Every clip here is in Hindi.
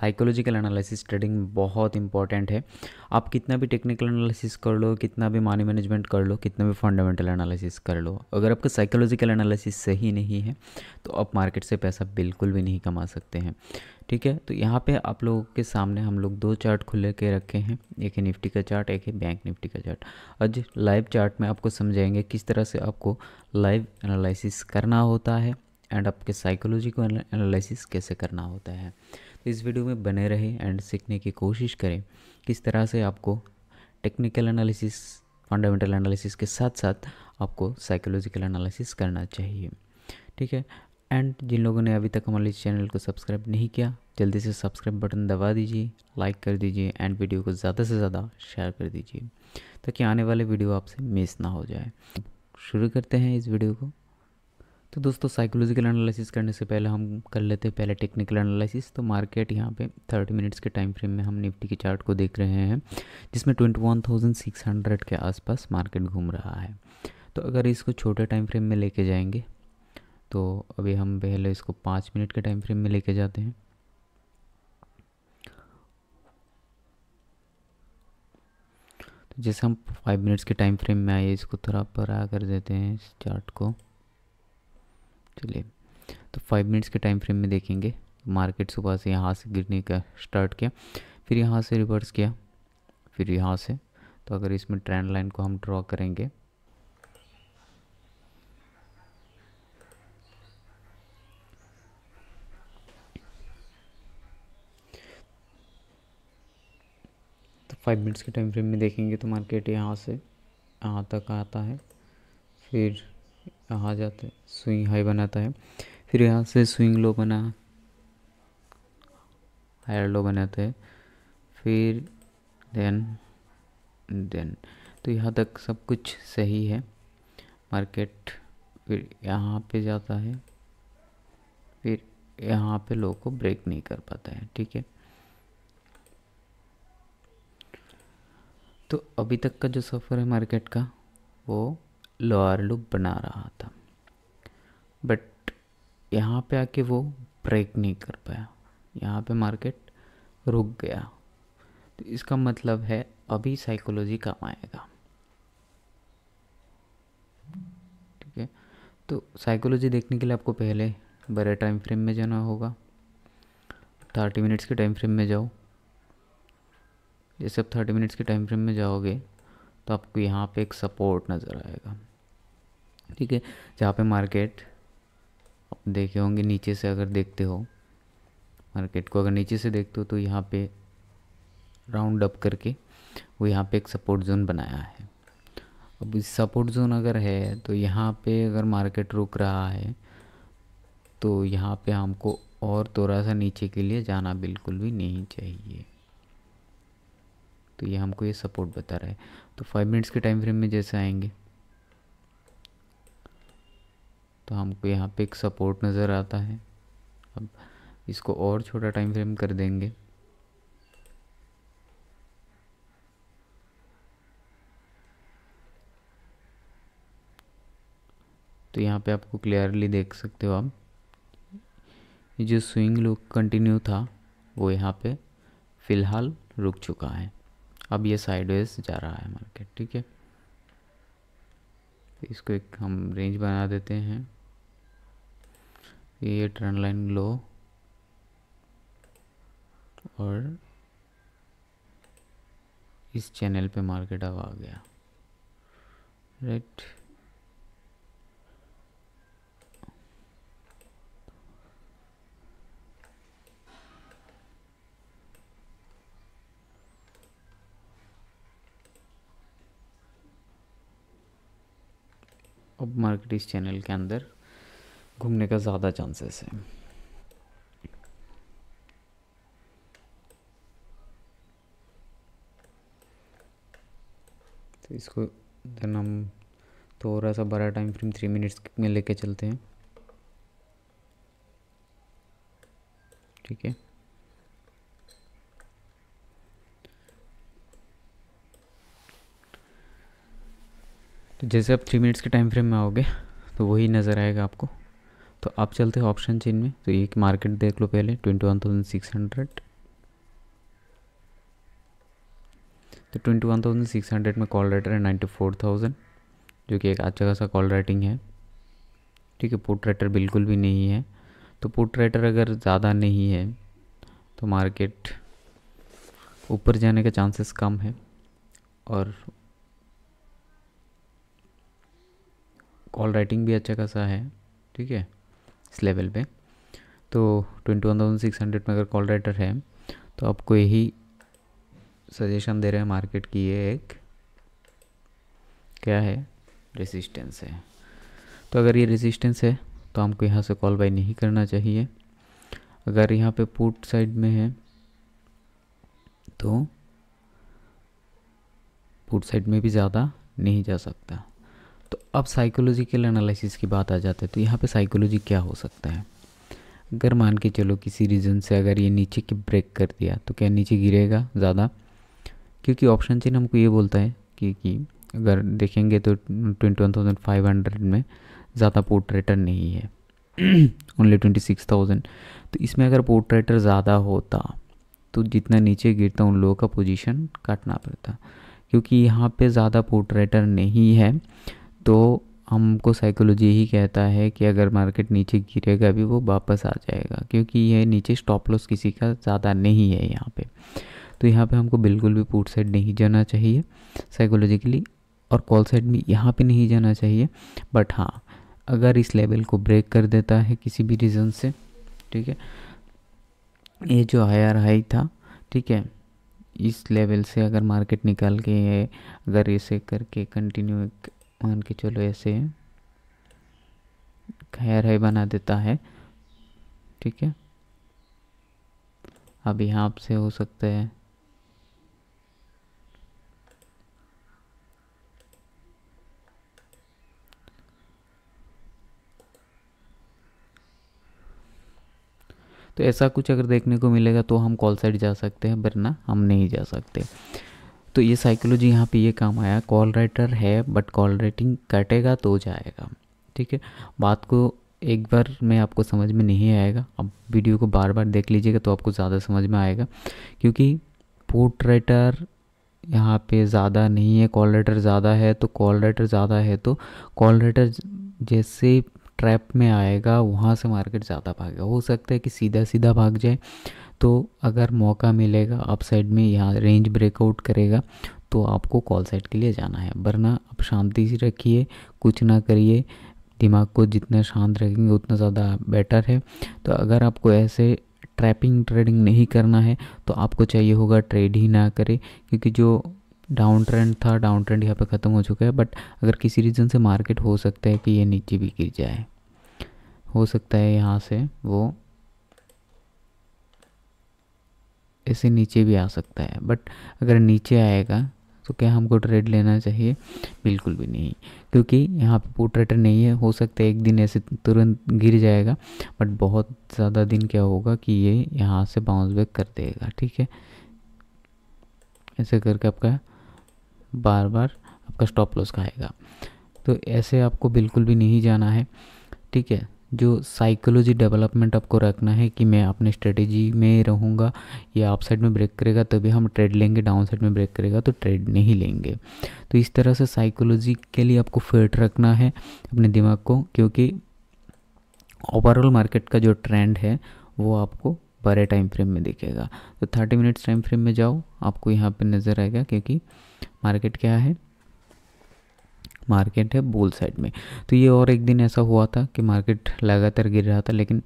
साइकोलॉजिकल एनालिसिस ट्रेडिंग बहुत इंपॉर्टेंट है आप कितना भी टेक्निकल एनालिसिस कर लो कितना भी मानी मैनेजमेंट कर लो कितना भी फंडामेंटल एनालिसिस कर लो अगर आपका साइकोलॉजिकल एनालिसिस सही नहीं है तो आप मार्केट से पैसा बिल्कुल भी नहीं कमा सकते हैं ठीक है तो यहाँ पे आप लोगों के सामने हम लोग दो चार्ट खुले के रखे हैं एक है निफ्टी का चार्ट एक है बैंक निफ्टी का चार्ट आज लाइव चार्ट में आपको समझाएंगे किस तरह से आपको लाइव एनालिसिस करना होता है एंड आपके साइकोलॉजी को एनालिसिस कैसे करना होता है इस वीडियो में बने रहें एंड सीखने की कोशिश करें किस तरह से आपको टेक्निकल एनालिसिस फंडामेंटल एनालिसिस के साथ साथ आपको साइकोलॉजिकल एनालिसिस करना चाहिए ठीक है एंड जिन लोगों ने अभी तक हमारे इस चैनल को सब्सक्राइब नहीं किया जल्दी से सब्सक्राइब बटन दबा दीजिए लाइक कर दीजिए एंड वीडियो को ज़्यादा से ज़्यादा शेयर कर दीजिए ताकि आने वाले वीडियो आपसे मिस ना हो जाए शुरू करते हैं इस वीडियो को तो दोस्तों साइकोलॉजिकल एनालिसिस करने से पहले हम कर लेते हैं पहले टेक्निकल एनालिसिस तो मार्केट यहाँ पे थर्टी मिनट्स के टाइम फ्रेम में हम निफ्टी के चार्ट को देख रहे हैं जिसमें twenty one thousand six hundred के आसपास मार्केट घूम रहा है तो अगर इसको छोटे टाइम फ्रेम में लेके जाएंगे तो अभी हम पहले इसको पाँच मिनट के टाइम फ्रेम में लेके जाते हैं तो जैसे हम फाइव मिनट्स के टाइम फ्रेम में आइए इसको थोड़ा पर कर देते हैं इस चार्ट को चलिए तो फाइव मिनट्स के टाइम फ्रेम में देखेंगे मार्केट सुबह से यहाँ से गिरने का स्टार्ट किया फिर यहाँ से रिवर्स किया फिर यहाँ से तो अगर इसमें ट्रेंड लाइन को हम ड्रॉ करेंगे तो फाइव मिनट्स के टाइम फ्रेम में देखेंगे तो मार्केट यहाँ से यहाँ तक आता है फिर कहाँ जाते स्विंग हाई बनाता है फिर यहाँ से स्विंग लो बना हायर लो बनाते हैं फिर देन देन तो यहाँ तक सब कुछ सही है मार्केट फिर यहाँ पे जाता है फिर यहाँ पे लोगों को ब्रेक नहीं कर पाता है ठीक है तो अभी तक का जो सफ़र है मार्केट का वो लोअर लुप बना रहा था बट यहाँ पे आके वो ब्रेक नहीं कर पाया यहाँ पे मार्केट रुक गया तो इसका मतलब है अभी साइकोलॉजी काम आएगा ठीक है तो साइकोलॉजी देखने के लिए आपको पहले बड़े टाइम फ्रेम में जाना होगा थर्टी मिनट्स के टाइम फ्रेम में जाओ जैसे आप थर्टी मिनट्स के टाइम फ्रेम में जाओगे तो आपको यहाँ पे एक सपोर्ट नज़र आएगा ठीक है जहाँ पे मार्केट आप देखे होंगे नीचे से अगर देखते हो मार्केट को अगर नीचे से देखते हो तो यहाँ पे राउंड अप करके वो यहाँ पे एक सपोर्ट जोन बनाया है अब इस सपोर्ट जोन अगर है तो यहाँ पे अगर मार्केट रुक रहा है तो यहाँ पे हमको और थोड़ा सा नीचे के लिए जाना बिल्कुल भी नहीं चाहिए तो ये हमको ये सपोर्ट बता रहा है तो फाइव मिनट्स के टाइम फ्रेम में जैसे आएंगे तो हमको यहाँ पे एक सपोर्ट नज़र आता है अब इसको और छोटा टाइम फ्रेम कर देंगे तो यहाँ पे आपको क्लियरली देख सकते हो आप जो स्विंग लुक कंटिन्यू था वो यहाँ पे फ़िलहाल रुक चुका है अब ये साइडवेज जा रहा है मार्केट ठीक है तो इसको एक हम रेंज बना देते हैं ये ट्रेंड लाइन लो और इस चैनल पे मार्केट अब आ गया राइट right. अब मार्केट इस चैनल के अंदर घूमने का ज़्यादा चांसेस है तो इसको देन हम थोड़ा सा बड़ा टाइम फ्रेम थ्री मिनट्स में लेके चलते हैं जैसे आप थ्री मिनट्स के टाइम फ्रेम में आओगे तो वही नज़र आएगा आपको तो आप चलते हैं ऑप्शन चेन में तो एक मार्केट देख लो पहले twenty one thousand six hundred तो twenty one thousand six hundred में कॉल राइटर है नाइन्टी फोर थाउजेंड जो कि एक अच्छा खासा कॉल राइटिंग है ठीक है पोर्ट राइटर बिल्कुल भी नहीं है तो पोर्ट राइटर अगर ज़्यादा नहीं है तो मार्केट ऊपर जाने के चांसेस कम है और कॉल राइटिंग भी अच्छा खासा है ठीक है इस लेवल पे तो twenty one thousand six hundred में अगर कॉल राइटर है तो आपको यही सजेशन दे रहे हैं मार्केट की ये एक क्या है रेजिस्टेंस है तो अगर ये रेजिस्टेंस है तो हमको यहाँ से कॉल बाई नहीं करना चाहिए अगर यहाँ पे पुट साइड में है तो पुट साइड में भी ज़्यादा नहीं जा सकता अब साइकोलॉजिकल एनालिसिस की बात आ जाती है तो यहाँ पे साइकोलॉजी क्या हो सकता है अगर मान के चलो किसी रीज़न से अगर ये नीचे की ब्रेक कर दिया तो क्या नीचे गिरेगा ज़्यादा क्योंकि ऑप्शन चेन हमको ये बोलता है कि, कि अगर देखेंगे तो twenty one thousand five hundred में ज़्यादा पोर्ट्रेटर नहीं है ओनली ट्वेंटी सिक्स थाउजेंड तो इसमें अगर पोर्ट्रेटर ज़्यादा होता तो जितना नीचे गिरता उन लोगों का पोजीशन काटना पड़ता क्योंकि यहाँ पे ज़्यादा पोर्ट्रेटर नहीं है तो हमको साइकोलॉजी ही कहता है कि अगर मार्केट नीचे गिरेगा भी वो वापस आ जाएगा क्योंकि ये नीचे स्टॉप लॉस किसी का ज़्यादा नहीं है यहाँ पे तो यहाँ पे हमको बिल्कुल भी पुट साइड नहीं जाना चाहिए साइकोलॉजिकली और कॉल साइड में यहाँ पे नहीं जाना चाहिए बट हाँ अगर इस लेवल को ब्रेक कर देता है किसी भी रीज़न से ठीक है ये जो हायर हाई था ठीक है इस लेवल से अगर मार्केट निकाल के अगर ऐसे करके कंटिन्यू मान के चलो ऐसे खैर है बना देता है ठीक है अब यहाँ से हो सकता है तो ऐसा कुछ अगर देखने को मिलेगा तो हम कॉल साइड जा सकते हैं वरना हम नहीं जा सकते तो ये साइकोलॉजी यहाँ पे ये काम आया कॉल राइटर है बट कॉल राइटिंग कटेगा तो जाएगा ठीक है बात को एक बार में आपको समझ में नहीं आएगा अब वीडियो को बार बार देख लीजिएगा तो आपको ज़्यादा समझ में आएगा क्योंकि पोर्ट राइटर यहाँ पे ज़्यादा नहीं है कॉल राइटर ज़्यादा है तो कॉल राइटर ज़्यादा है तो कॉल राइटर जैसे ट्रैप में आएगा वहाँ से मार्केट ज़्यादा भागेगा हो सकता है कि सीधा सीधा भाग जाए तो अगर मौका मिलेगा अप साइड में यहाँ रेंज ब्रेकआउट करेगा तो आपको कॉल साइड के लिए जाना है वरना आप शांति से रखिए कुछ ना करिए दिमाग को जितना शांत रखेंगे उतना ज़्यादा बेटर है तो अगर आपको ऐसे ट्रैपिंग ट्रेडिंग नहीं करना है तो आपको चाहिए होगा ट्रेड ही ना करें क्योंकि जो डाउन ट्रेंड था डाउन ट्रेंड यहाँ पे ख़त्म हो चुका है बट अगर किसी रीज़न से मार्केट हो सकता है कि ये नीचे भी गिर जाए हो सकता है यहाँ से वो इसे नीचे भी आ सकता है बट अगर नीचे आएगा तो क्या हमको ट्रेड लेना चाहिए बिल्कुल भी नहीं क्योंकि यहाँ पे पोर्ट्रेटर नहीं है हो सकता है एक दिन ऐसे तुरंत गिर जाएगा बट बहुत ज़्यादा दिन क्या होगा कि ये यहाँ से बाउंस बैक कर देगा ठीक है ऐसे करके आपका बार बार आपका स्टॉप लॉस खाएगा तो ऐसे आपको बिल्कुल भी नहीं जाना है ठीक है जो साइकोलॉजी डेवलपमेंट आपको रखना है कि मैं अपने स्ट्रेटेजी में रहूँगा या अप साइड में ब्रेक करेगा तभी हम ट्रेड लेंगे डाउन साइड में ब्रेक करेगा तो ट्रेड नहीं लेंगे तो इस तरह से साइकोलॉजी के लिए आपको फिट रखना है अपने दिमाग को क्योंकि ओवरऑल मार्केट का जो ट्रेंड है वो आपको पर टाइम फ्रेम में दिखेगा तो थर्टी मिनट्स टाइम फ्रेम में जाओ आपको यहाँ पर नज़र आएगा क्योंकि मार्केट क्या है मार्केट है बोल साइड में तो ये और एक दिन ऐसा हुआ था कि मार्केट लगातार गिर रहा था लेकिन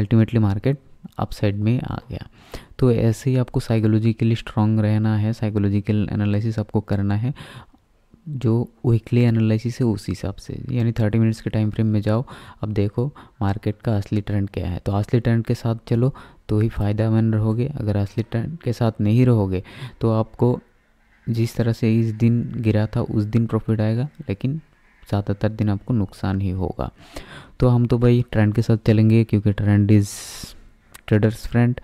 अल्टीमेटली मार्केट अप साइड में आ गया तो ऐसे ही आपको साइकोलॉजिकली स्ट्रांग रहना है साइकोलॉजिकल एनालिसिस आपको करना है जो वीकली एनालिसिस है उस हिसाब से यानी थर्टी मिनट्स के टाइम फ्रेम में जाओ अब देखो मार्केट का असली ट्रेंड क्या है तो असली ट्रेंड के साथ चलो तो ही फ़ायदेमंद रहोगे अगर असली ट्रेंड के साथ नहीं रहोगे तो आपको जिस तरह से इस दिन गिरा था उस दिन प्रॉफिट आएगा लेकिन ज़्यादातर दिन आपको नुकसान ही होगा तो हम तो भाई ट्रेंड के साथ चलेंगे क्योंकि trend is trader's friend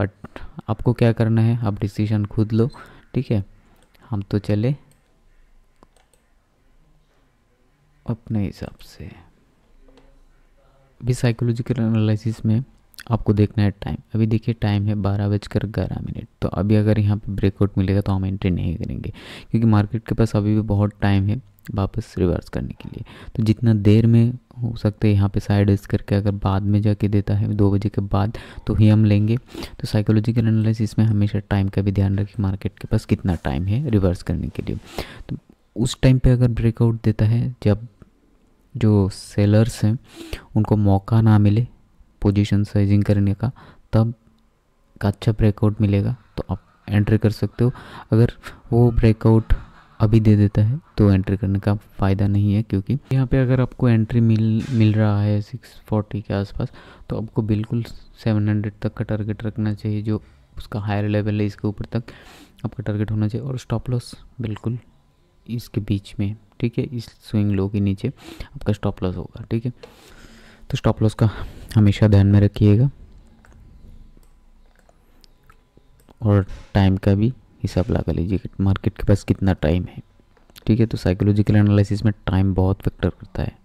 but आपको क्या करना है आप डिसीजन खुद लो ठीक है हम तो चले अपने हिसाब से भी साइकोलॉजिकल एनालिसिस में आपको देखना है टाइम अभी देखिए टाइम है बारह बजकर ग्यारह मिनट तो अभी अगर यहाँ पे ब्रेकआउट मिलेगा तो हम एंट्री नहीं करेंगे क्योंकि मार्केट के पास अभी भी बहुत टाइम है वापस रिवर्स करने के लिए तो जितना देर में हो सकता है यहाँ पे साइडवेज करके अगर बाद में जाके देता है दो बजे के बाद तो ही हम लेंगे तो साइकोलॉजिकल एनालिसिस में हमेशा टाइम का भी ध्यान रखें मार्केट के पास कितना टाइम है रिवर्स करने के लिए तो उस टाइम पर अगर ब्रेकआउट देता है जब जो सेलर्स हैं उनको मौका ना मिले पोजीशन साइजिंग करने का तब का अच्छा ब्रेकआउट मिलेगा तो आप एंट्री कर सकते हो अगर वो ब्रेकआउट अभी दे देता है तो एंट्री करने का फ़ायदा नहीं है क्योंकि यहाँ पे अगर आपको एंट्री मिल मिल रहा है 640 के आसपास तो आपको बिल्कुल 700 तक का टारगेट रखना चाहिए जो उसका हायर लेवल है इसके ऊपर तक आपका टारगेट होना चाहिए और स्टॉप लॉस बिल्कुल इसके बीच में ठीक है इस स्विंग लो के नीचे आपका स्टॉप लॉस होगा ठीक है तो स्टॉप लॉस का हमेशा ध्यान में रखिएगा और टाइम का भी हिसाब लगा लीजिएगा मार्केट के पास कितना टाइम है ठीक है तो साइकोलॉजिकल एनालिसिस में टाइम बहुत फैक्टर करता है